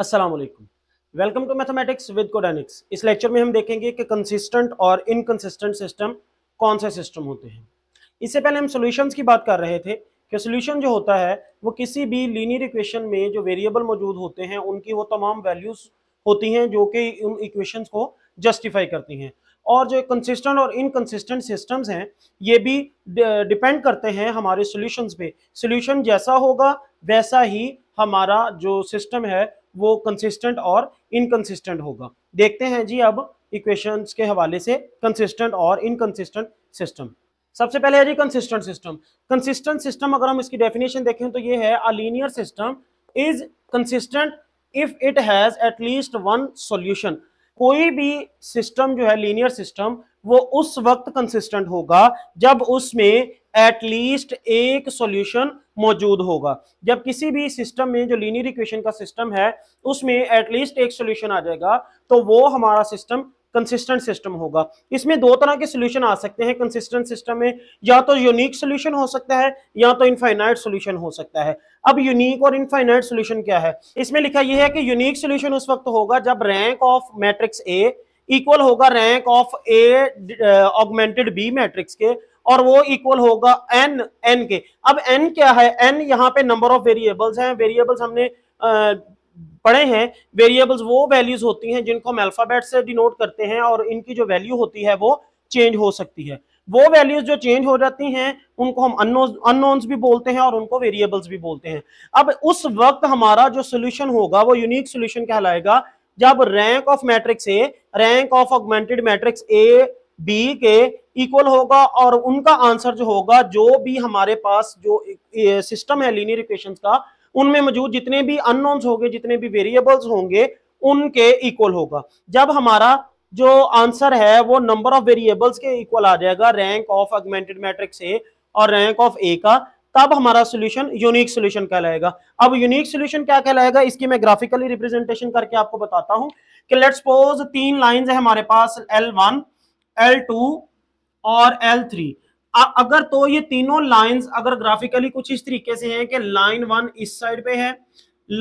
अस्सलाम वालेकुम welcome to mathematics with Codenics इस लेक्चर में हम देखेंगे कि कंसिस्टेंट और इनकंसिस्टेंट सिस्टम कौन से सिस्टम होते हैं इससे पहले हम सॉल्यूशंस की बात कर रहे थे कि सॉल्यूशन जो होता है वो किसी भी लीनियर इक्वेशन में जो वेरिएबल मौजूद होते हैं उनकी वो तमाम वैल्यूज़ होती हैं जो कि उन इक्वेशन को जस्टिफाई करती हैं और जो कंसिस्टेंट और इनकंसिस्टेंट सिस्टम्स हैं ये भी डिपेंड करते हैं हमारे सॉल्यूशंस पे सॉल्यूशन जैसा होगा वैसा ही हमारा जो सिस्टम है वो कंसिस्टेंट और इनकन्सिस्टेंट होगा देखते हैं जी अब इक्वेशंस के हवाले से कंसिस्टेंट और इनकन्सिस्टेंट सिस्टम सबसे पहले है जी कंसिस्टेंट सिस्टम कंसिस्टेंट सिस्टम अगर हम इसकी डेफिनेशन देखें तो ये है a linear system is consistent if it has at least one solution कोई भी सिस्टम जो है लीनियर सिस्टम वो उस वक्त कंसिस्टेंट होगा जब उसमें एटलीस्ट एक सॉल्यूशन मौजूद होगा जब किसी भी सिस्टम में जो लीनियर इक्वेशन का सिस्टम है उसमें एटलीस्ट एक सॉल्यूशन आ जाएगा तो वो हमारा सिस्टम कंसिस्टेंट सिस्टम होगा इसमें दो तरह के सोल्यूशन आ सकते हैं कंसिस्टेंट सिस्टम में या तो यूनिक सोल्यूशन हो सकता है या तो इनफाइनाइट सोल्यूशन हो सकता है अब यूनिक और इनफाइनाइट सोल्यूशन क्या है इसमें लिखा यह है कि यूनिक सोल्यूशन उस वक्त होगा जब rank of matrix A equal होगा rank of A augmented B matrix के और वो इक्वल होगा एन एन के अब एन क्या है एन यहाँ पे नंबर ऑफ वेरिएबल्स हैं वेरिएबल्स हमने पढ़े हैं वेरिएबल्स वो वैल्यूज होती हैं जिनको हम अल्फाबेट से डिनोट करते हैं और इनकी जो वैल्यू होती है वो चेंज हो सकती है वो वैल्यूज जो चेंज हो जाती हैं उनको हम अननोन्स भी बोलते हैं और उनको वेरिएबल्स भी बोलते हैं अब उस वक्त हमारा जो सोल्यूशन होगा वो यूनिक सोल्यूशन कहलाएगा जब rank of matrix A rank of augmented matrix A B के इक्वल होगा और उनका आंसर जो होगा जो भी हमारे पास जो सिस्टम है लीनियर इक्वेशंस का उनमें मौजूद जितने भी अननोन्स होंगे जितने भी वेरिएबल्स होंगे उनके इक्वल होगा जब हमारा जो आंसर है वो नंबर ऑफ वेरिएबल्स के इक्वल आ जाएगा rank of augmented matrix A और रैंक ऑफ ए का तब हमारा सोल्यूशन यूनिक सोल्यूशन कहलाएगा अब यूनिक सोल्यूशन क्या कहलाएगा इसकी मैं ग्राफिकली रिप्रेजेंटेशन करके आपको बताता हूं कि लेट सपोज तीन लाइन है हमारे पास एल वन एल टू और एल थ्री अगर तो ये तीनों लाइंस अगर ग्राफिकली कुछ इस तरीके से हैं कि लाइन वन इस साइड पे है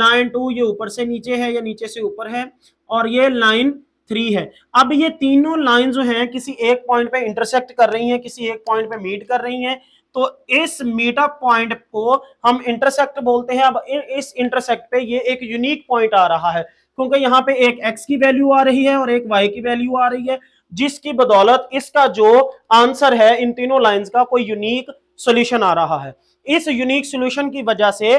लाइन टू ये ऊपर से नीचे है या नीचे से ऊपर है और ये लाइन थ्री है अब ये तीनों लाइन जो है किसी एक पॉइंट पे इंटरसेक्ट कर रही है किसी एक पॉइंट पे मीट कर रही है तो इस मीटअप पॉइंट को हम इंटरसेक्ट बोलते हैं अब इस इंटरसेक्ट पे ये एक यूनिक पॉइंट आ रहा है क्योंकि यहाँ पे एक एक्स की वैल्यू आ रही है और एक वाई की वैल्यू आ रही है जिसकी बदौलत इसका जो आंसर है इन तीनों लाइंस का कोई यूनिक सॉल्यूशन आ रहा है इस यूनिक सॉल्यूशन की वजह से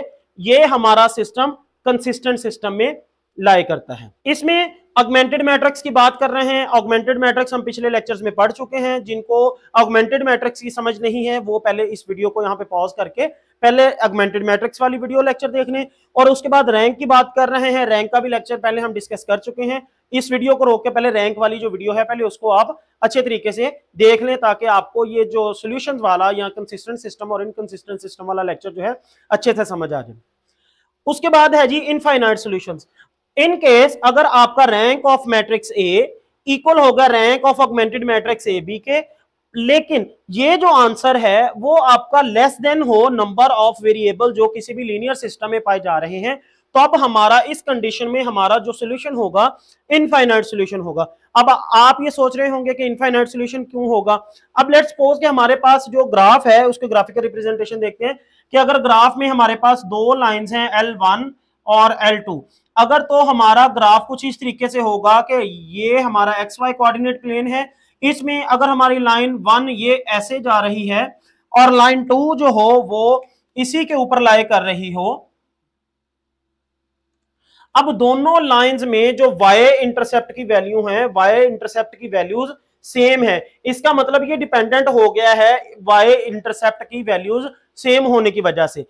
ये हमारा सिस्टम कंसिस्टेंट सिस्टम में लाए करता है इसमें ऑगमेंटेड मैट्रिक्स की बात कर रहे हैं ऑगमेंटेड मैट्रिक्स हम पिछले लेक्चर्स में पढ़ चुके हैं जिनको ऑगमेंटेड मैट्रिक्स की समझ नहीं है वो पहले इस वीडियो को यहाँ पे पॉज करके पहले ऑगमेंटेड मैट्रिक्स वाली वीडियो लेक्चर देख लें और उसके बाद रैंक की बात कर रहे हैं रैंक का भी लेक्चर पहले हम डिस्कस कर चुके हैं इस वीडियो को रोक के पहले रैंक वाली जो वीडियो है पहले उसको आप अच्छे तरीके से देख लें ताकि आपको ये जो सोल्यूशन वाला या कंसिस्टेंट सिस्टम और इनकन्सिस्टेंट सिस्टम वाला लेक्चर जो है अच्छे से समझ आ जाए उसके बाद है जी इनफाइनाइट सॉल्यूशंस इन केस अगर आपका rank of matrix A equal होगा rank of augmented matrix A B के लेकिन ये जो आंसर है वो आपका लेस देन हो नंबर ऑफ वेरिएबल जो किसी भी लीनियर सिस्टम में पाए जा रहे हैं तो अब हमारा इस कंडीशन में हमारा जो सोल्यूशन होगा इनफाइनाइट सोल्यूशन होगा अब आप ये सोच रहे होंगे कि इनफाइनाइट सोल्यूशन क्यों होगा अब लेट सपोज के हमारे पास जो ग्राफ है उसके ग्राफिकल रिप्रेजेंटेशन देखते हैं कि अगर ग्राफ में हमारे पास दो लाइंस हैं एल और एल अगर तो हमारा ग्राफ कुछ इस तरीके से होगा कि ये हमारा एक्स वाई कोऑर्डिनेट प्लेन है इसमें अगर हमारी लाइन वन ये ऐसे जा रही है और लाइन टू जो हो वो इसी के ऊपर लाई कर रही हो अब दोनों लाइंस में जो वाई इंटरसेप्ट की वैल्यू है वाई इंटरसेप्ट की वैल्यूज सेम है इसका मतलब ये डिपेंडेंट हो गया है वाई इंटरसेप्ट की वैल्यूज सेम होने की वजह से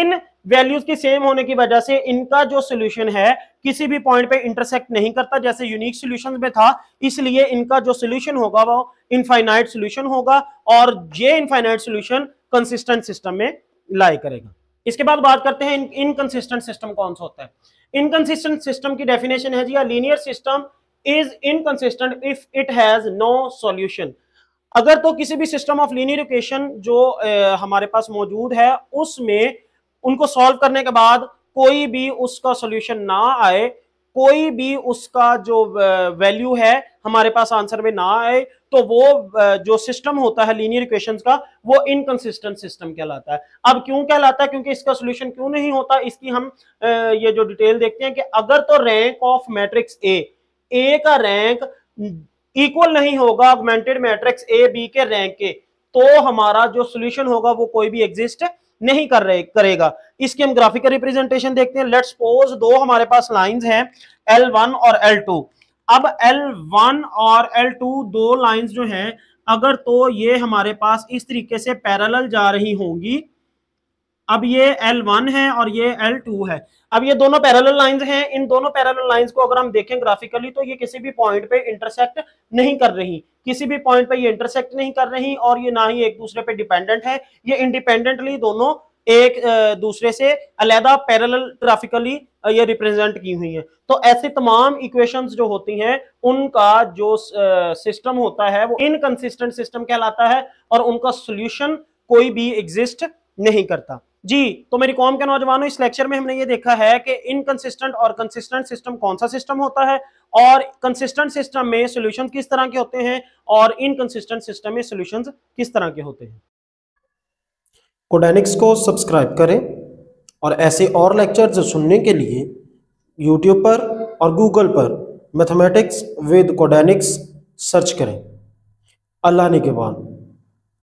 इन वैल्यूज के सेम होने की वजह से इनका जो सोल्यूशन है किसी भी पॉइंट पे इंटरसेक्ट नहीं करता जैसे यूनिक सोल्यूशन में था इसलिए इनका जो सोल्यूशन होगा वो इनफाइनाइट सोल्यूशन होगा और ये इनफाइनाइट सोल्यूशन कंसिस्टेंट सिस्टम में लाई करेगा इसके बाद बात करते हैं इनकंसिस्टेंट सिस्टम कौन सा होता है इनकंसिस्टेंट सिस्टम की डेफिनेशन है जी linear system is inconsistent if it has no solution अगर तो किसी भी सिस्टम ऑफ लीनियर इक्वेशन जो ए, हमारे पास मौजूद है उसमें उनको सॉल्व करने के बाद कोई भी उसका सोल्यूशन ना आए कोई भी उसका जो वैल्यू है हमारे पास आंसर में ना आए तो वो जो सिस्टम होता है लीनियर इक्वेशंस का वो इनकंसिस्टेंट सिस्टम कहलाता है अब क्यों कहलाता है क्योंकि इसका सोल्यूशन क्यों नहीं होता इसकी हम ये जो डिटेल देखते हैं कि अगर तो rank of matrix A A का रैंक इक्वल नहीं होगा ऑगमेंटेड मैट्रिक्स ए बी के रैंक के तो हमारा जो सोल्यूशन होगा वो कोई भी एग्जिस्ट नहीं कर रहे करेगा इसके हम ग्राफिकल रिप्रेजेंटेशन देखते हैं लेट सपोज दो हमारे पास लाइंस हैं L1 और L2 अब L1 और L2 दो लाइंस जो हैं अगर तो ये हमारे पास इस तरीके से पैरेलल जा रही होंगी अब ये L1 है और ये L2 है अब ये दोनों पैरेलल लाइंस हैं इन दोनों पैरेलल लाइंस को अगर हम देखें ग्राफिकली तो ये किसी भी पॉइंट पे इंटरसेक्ट नहीं कर रही किसी भी पॉइंट पे ये इंटरसेक्ट नहीं कर रही और ये ना ही एक दूसरे पे डिपेंडेंट है ये इंडिपेंडेंटली दोनों एक दूसरे से अलहदा पैरेलल ग्राफिकली ये रिप्रेजेंट की हुई है तो ऐसे तमाम इक्वेशंस जो होती हैं उनका जो सिस्टम होता है वो इनकन्सिस्टेंट सिस्टम कहलाता है और उनका सोल्यूशन कोई भी एग्जिस्ट नहीं करता जी तो मेरी कॉम के नौजवानों इस लेक्चर में हमने ये देखा है कि इनकंसिस्टेंट और कंसिस्टेंट सिस्टम कौन सा सिस्टम होता है और कंसिस्टेंट सिस्टम में सोल्यूशन किस तरह के होते हैं और इनकंसिस्टेंट सिस्टम में सोल्यूशन किस तरह के होते हैं कोडेनिक्स को सब्सक्राइब करें और ऐसे और लेक्चर सुनने के लिए यूट्यूब पर और गूगल पर मैथमेटिक्स विद कोडेनिक्स सर्च करें अल्लाह ने के बाद